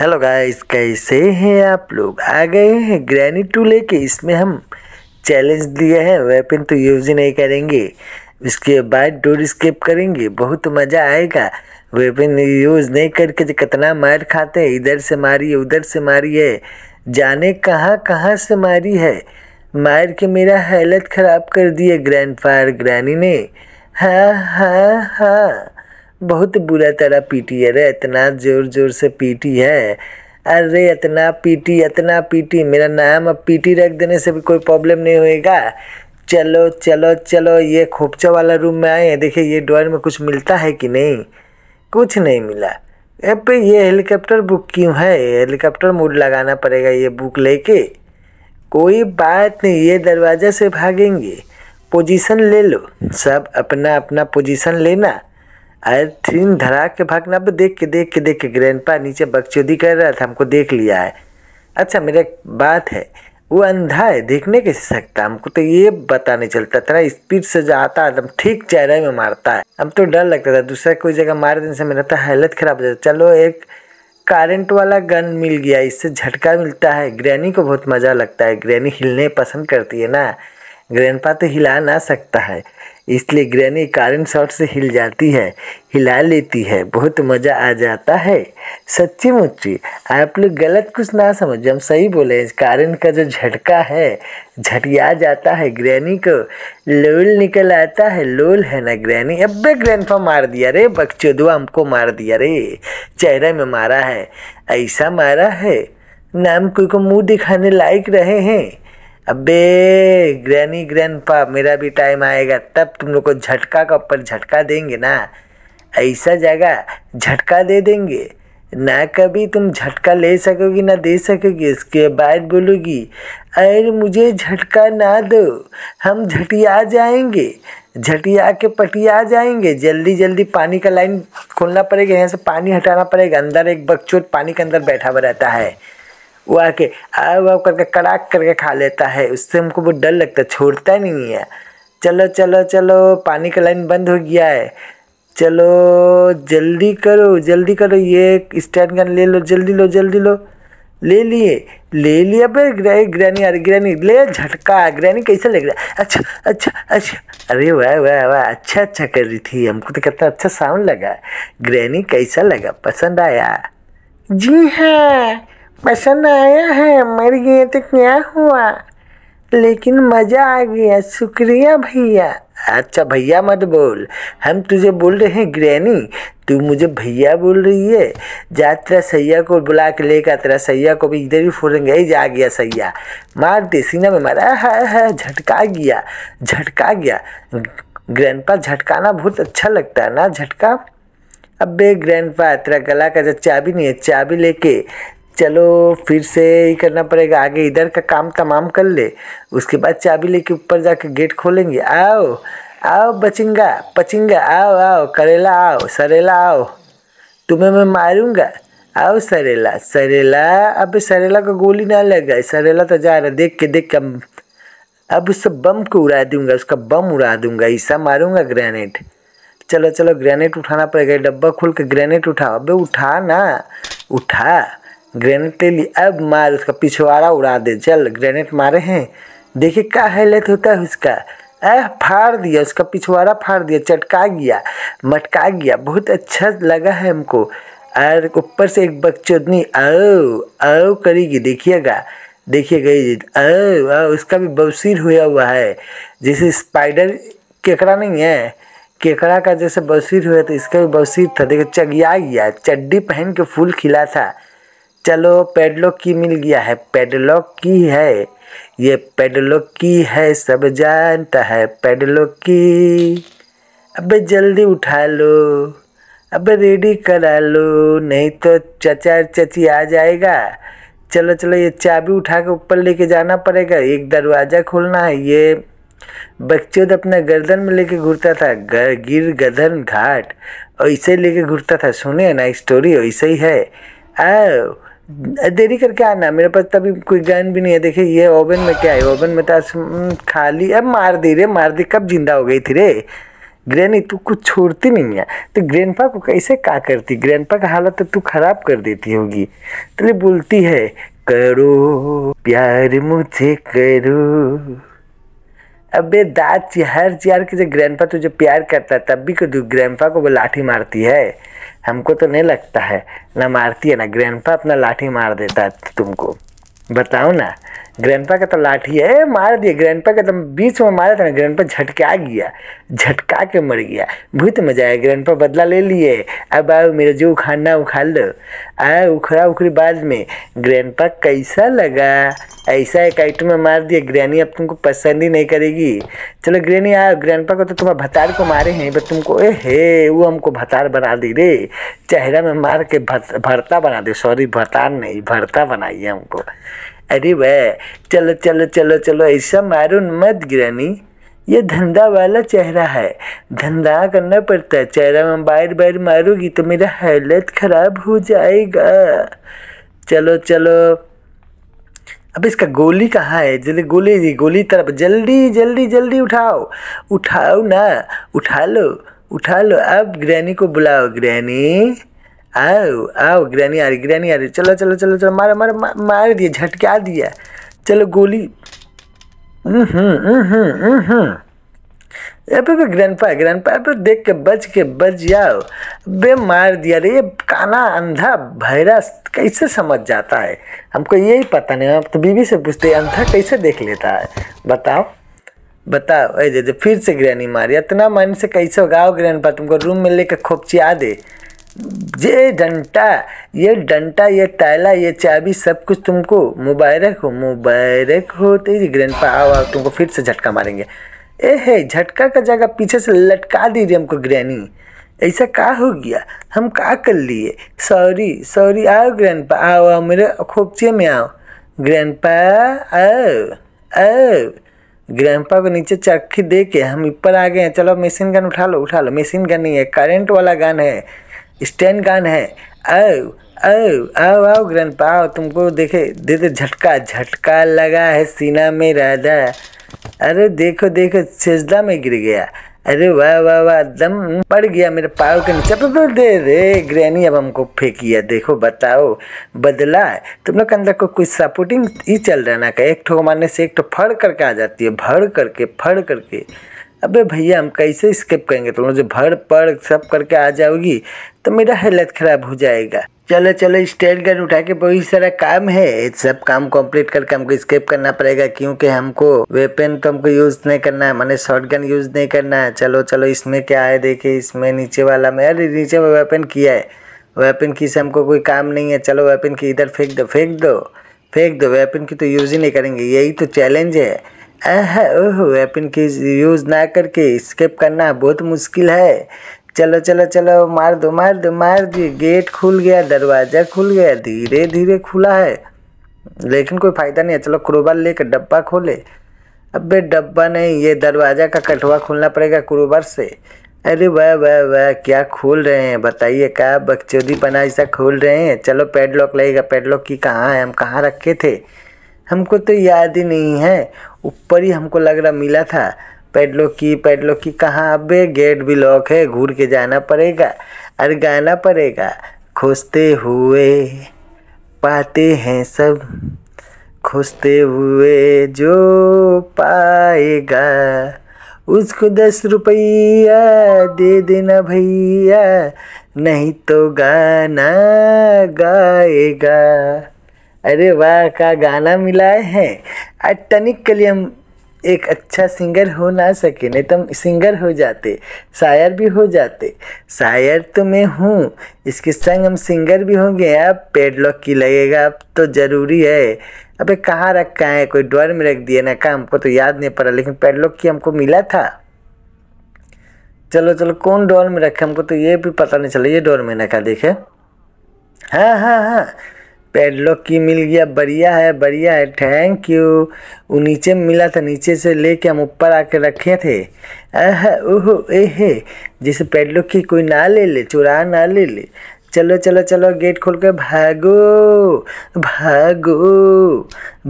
hello guys कैसे हैं आप लोग आ गए हैं ग्रैनी टू लेके इसमें हम चैलेंज दिए हैं वेपन तो यूज ही नहीं करेंगे इसके बाद डोर स्केप करेंगे बहुत मज़ा आएगा वेपन यूज़ नहीं करके तो कितना मार खाते हैं इधर से मारी है उधर से मारी है जाने कहाँ कहाँ से मारी है मार के मेरा हालत ख़राब कर दिए ग्रैंड फायर ग्रैनी ने हाँ हाँ हाँ बहुत बुरा तरह पीटी है रे इतना जोर जोर से पीटी है अरे इतना पीटी इतना पीटी मेरा नाम अब पीटी रख देने से भी कोई प्रॉब्लम नहीं होएगा चलो चलो चलो ये खोपचा वाला रूम में आए हैं देखिए ये ड्रॉर में कुछ मिलता है कि नहीं कुछ नहीं मिला अब ये हेलीकॉप्टर बुक क्यों है हेलीकॉप्टर मूड लगाना पड़ेगा ये बुक लेके कोई बात नहीं ये दरवाज़ा से भागेंगे पोजीशन ले लो सब अपना अपना पोजीशन लेना अरे थीन धरा के भागना अब देख के देख के देख के ग्रैंड पा नीचे बकचोदी कर रहा था हमको देख लिया है अच्छा मेरा एक बात है वो अंधा है देखने कैसे सकता हमको तो ये पता नहीं चलता तेरा स्पीड से जो आता है ठीक चेहरे में मारता है हम तो डर लगता था दूसरा कोई जगह मार देने से मेरा तो हालत ख़राब हो जाता चलो एक करंट वाला गन मिल गया इससे झटका मिलता है ग्रैनी को बहुत मज़ा लगता है ग्रैनी हिलने पसंद करती है ना ग्रैंड तो हिला ना सकता है इसलिए ग्रैनी कारण शॉट से हिल जाती है हिला लेती है बहुत मज़ा आ जाता है सच्ची मुच्ची आप लोग गलत कुछ ना समझ हम सही बोले कारण का जो झटका है झटिया जाता है ग्रैनी को लोल निकल आता है लोल है ना ग्रैनी अब ग्रैंडफा मार दिया रे बक्चोदुआ हमको मार दिया रे चेहरे में मारा है ऐसा मारा है नाम कोई को मुंह दिखाने लायक रहे हैं अबे ग्रैनी ग्रैंडपा मेरा भी टाइम आएगा तब तुम लोग को झटका का ऊपर झटका देंगे ना ऐसा जगह झटका दे देंगे ना कभी तुम झटका ले सकोगी ना दे सकोगी इसके बाद बोलोगी अरे मुझे झटका ना दो हम झटिया जाएंगे झटिया के पटिया जाएंगे जल्दी जल्दी पानी का लाइन खोलना पड़ेगा यहाँ से पानी हटाना पड़ेगा अंदर एक बकचोट पानी के अंदर बैठा हुआ रहता है वो आके आओ वाव करके कड़ाक करके खा लेता है उससे हमको बहुत डर लगता है छोड़ता नहीं है चलो चलो चलो पानी का लाइन बंद हो गया है चलो जल्दी करो जल्दी करो ये स्टैंड गन ले लो जल्दी लो जल्दी लो ले लिए ले लिया पर ग्रैनी अरे रही ग्रैनी ले झटका ग्रैनी कैसा लग रहा है अच्छा अच्छा अच्छा अरे वाह वाह वाह अच्छा अच्छा कर रही थी हमको तो कितना अच्छा साउंड लगा ग्रैनी कैसा लगा पसंद आया जी हाँ पसंद आया है मर गए तो क्या हुआ लेकिन मज़ा आ गया शुक्रिया भैया अच्छा भैया मत बोल हम तुझे बोल रहे हैं ग्रैनी तू मुझे भैया बोल रही है जा तेरा सैया को बुला के लेकर तेरा सैया को भी इधर ही फोड़ेंगे ही जा गया सैया मार दे सीना में मारा है है झटका गया झटका गया पा झटकाना बहुत अच्छा लगता है ना झटका अब ग्रैंड पा तेरा गला का जो चाबी नहीं है चाबी लेके चलो फिर से ही करना पड़ेगा आगे इधर का काम तमाम कर ले उसके बाद चाबी लेके ऊपर जाके गेट खोलेंगे आओ आओ बचिंगा पचिंगा आओ आओ करेला आओ सरेला आओ तुम्हें मैं मारूंगा आओ सरेला सरेला अब सरेला को गोली ना लग गई सरेला तो जा रहा देख के देख के अब उससे बम को उड़ा दूंगा उसका बम उड़ा दूंगा ईसा मारूंगा ग्रेनेड चलो चलो ग्रेनेड उठाना पड़ेगा डब्बा खोल के ग्रेनेड उठाओ अबे उठा ना उठा ग्रेनेड ले ली अब मार उसका पिछवाड़ा उड़ा दे चल ग्रेनेड मारे हैं देखिए क्या हाईलाइट होता है उसका अह फाड़ दिया उसका पिछवाड़ा फाड़ दिया चटका गया मटका गया बहुत अच्छा लगा है हमको और ऊपर से एक बगचौदनी आओ आओ करेगी देखिएगा देखिए गई जी आओ उसका भी बवसीर हुआ हुआ है जैसे स्पाइडर केकड़ा नहीं है केकड़ा का जैसे बवसीर हुआ तो इसका भी बवसीर था देखो चगिया गया चड्डी पहन के फूल खिला था चलो पेडलॉक की मिल गया है पेडलॉक की है ये पेडलॉक की है सब जानता है पेडलॉक की अब जल्दी उठा लो अब रेडी करा लो नहीं तो चचा चची आ जाएगा चलो चलो ये चाबी उठा के ऊपर लेके जाना पड़ेगा एक दरवाज़ा खोलना है ये बच्चों तो अपना गर्दन में लेके घूरता था गर, गिर गर्दन घाट और इसे लेके घूरता था सुने ना स्टोरी ऐसे ही है आओ देरी करके आना मेरे पास तभी कोई गन भी नहीं है देखे ये ओवन में क्या है ओवन में तो हम्म, खाली अब मार दी रे मार दी कब जिंदा हो गई थी रे ग्रैनी तू कुछ छोड़ती नहीं है तो ग्रैंडपा को कैसे का करती ग्रैंडपा का हालत तो तू खराब कर देती होगी तो बोलती है करो प्यार मुझे करो अबे दाँत हर चिहार की जब ग्रैंडपा तुझे प्यार करता तब भी को ग्रैंडपा को वो लाठी मारती है हमको तो नहीं लगता है ना मारती है ना ग्रैंडपा अपना लाठी मार देता है तुमको बताओ ना ग्रैंडपा का तो लाठी है मार दिया ग्रैंडपा का तो बीच में मारा था ना ग्रैंडपा झटका गया झटका के मर गया भूत मजा आया ग्रैंडपा बदला ले लिए अब आओ मेरा जो उखाना उखा लो आ उखड़ा उखड़ी बाद में ग्रैंडपा कैसा लगा ऐसा एक आइटम में मार दिया ग्रैनी अब तुमको पसंद ही नहीं करेगी चलो ग्रैनी आओ ग्रैंडपा को तो तुम्हारे भतार को मारे हैं बट तुमको ए हे वो हमको भतार बना दी रे चेहरा में मार के भरता बना दे सॉरी भतार नहीं भरता बनाइए हमको अरे वह चलो चलो चलो चलो ऐसा मारो मत गिरानी ये धंधा वाला चेहरा है धंधा करना पड़ता है चेहरा में बार बार मारूंगी तो मेरा हालत ख़राब हो जाएगा चलो चलो अब इसका गोली कहाँ है जल्दी गोली गोली तरफ जल्दी जल्दी जल्दी उठाओ उठाओ ना उठा लो उठा लो अब ग्रैनी को बुलाओ ग्रैनी आओ आओ ग्रैनी आ रही ग्रैनी आ रही चलो चलो चलो चलो मारो मारो मार, दिया झटका दिया चलो गोली अबे ग्रैंडपा ग्रैंडपा पर देख के बच के बच जाओ बे मार दिया रे ये काना अंधा भैरा कैसे समझ जाता है हमको यही पता नहीं आप तो बीवी से पूछते अंधा कैसे देख लेता है बताओ बताओ अरे फिर से ग्रैनी मारी इतना मन से कैसे होगा ग्रैंडपा तुमको रूम में लेकर खोपचिया दे ये घंटा ये डंटा ये टायला ये चाबी सब कुछ तुमको मुबारक हो मुबारक हो तेरी ग्रैंड पा आओ आओ तुमको फिर से झटका मारेंगे ए है झटका का जगह पीछे से लटका दी रही हमको ग्रैनी ऐसा का हो गया हम का कर लिए सॉरी सॉरी आओ ग्रैंड पा आओ आओ मेरे खोपचे में आओ ग्रैंड पा आओ आओ पा को नीचे चरखी दे के हम ऊपर आ गए हैं चलो मशीन गन उठा लो उठा लो मशीन गन नहीं है करंट वाला गन है स्टैंड गन है आओ आओ आओ ग्रैंड पाओ तुमको देखे दे दे झटका झटका लगा है सीना में राजा अरे देखो देखो सेजदा में गिर गया अरे वाह वाह वाह दम पड़ गया मेरे पाव के नीचे पर दे रे ग्रैनी अब हमको फेंकिया देखो बताओ बदला तुम लोग के अंदर को कुछ सपोर्टिंग ही चल रहा ना का एक ठो मारने से एक ठो फड़ करके आ जाती है भड़ करके फड़ करके अबे भैया हम कैसे स्केप करेंगे तुम तो जो भर पड़ सब करके आ जाओगी तो मेरा हालत ख़राब हो जाएगा चलो चलो स्टैंड गन उठा के बहुत सारा काम है सब काम कंप्लीट करके हमको स्केप करना पड़ेगा क्योंकि हमको वेपन तो हमको यूज़ नहीं करना है मैंने शॉर्ट गन यूज़ नहीं करना है चलो चलो इसमें क्या है देखिए इसमें नीचे वाला में अरे नीचे में वेपन किया है वेपन की से हमको कोई काम नहीं है चलो वेपन की इधर फेंक दो फेंक दो फेंक दो वेपन की तो यूज़ ही नहीं करेंगे यही तो चैलेंज है ओह वेपन की यूज़ ना करके स्केप करना बहुत मुश्किल है चलो चलो चलो मार दो मार दो मार दिए गेट खुल गया दरवाज़ा खुल गया धीरे धीरे खुला है लेकिन कोई फ़ायदा नहीं है चलो क्रोबार लेकर डब्बा खोले अबे डब्बा नहीं ये दरवाज़ा का कठवा खोलना पड़ेगा क्रोबार से अरे वह वह वह क्या खोल रहे हैं बताइए क्या बकचोदी बना ऐसा खोल रहे हैं चलो पेडलॉक लगेगा पेडलॉक की कहाँ है हम कहाँ रखे थे हमको तो याद ही नहीं है ऊपर ही हमको लग रहा मिला था पेडलॉक की पेडलॉक की कहाँ अब गेट भी लॉक है घूर के जाना पड़ेगा अरे गाना पड़ेगा खोजते हुए पाते हैं सब खोजते हुए जो पाएगा उसको दस रुपया दे देना भैया नहीं तो गाना गाएगा अरे वाह का गाना मिलाए हैं आज टनिक के लिए हम एक अच्छा सिंगर हो ना सके नहीं तो हम सिंगर हो जाते शायर भी हो जाते शायर तो मैं हूँ इसके संग हम सिंगर भी होंगे अब पेडलॉक की लगेगा अब तो ज़रूरी है अबे कहाँ रखा है कोई डोर में रख दिया ना कहा हमको तो याद नहीं पड़ा लेकिन पेडलॉक की हमको मिला था चलो चलो कौन डोर में रखे हमको तो ये भी पता नहीं चला ये डोर में कहा देखे हाँ हाँ हाँ पेडलॉक की मिल गया बढ़िया है बढ़िया है थैंक यू वो नीचे में मिला था नीचे से लेके हम ऊपर आके रखे थे आह ओह एहे जैसे पेडलॉक की कोई ना ले ले चुरा ना ले ले चलो चलो चलो गेट खोल कर भागो भागो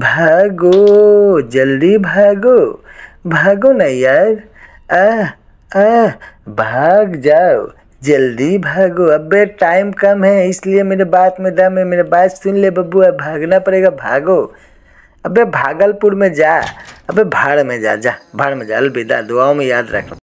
भागो जल्दी भागो भागो ना यार आ आ भाग जाओ जल्दी भागो अब टाइम कम है इसलिए मेरे बात में दम है मेरे बात सुन ले बब्बू अब भागना पड़ेगा भागो अबे भागलपुर में जा अबे भाड़ में जा जा भाड़ में जा अलविदा दुआओं में याद रखना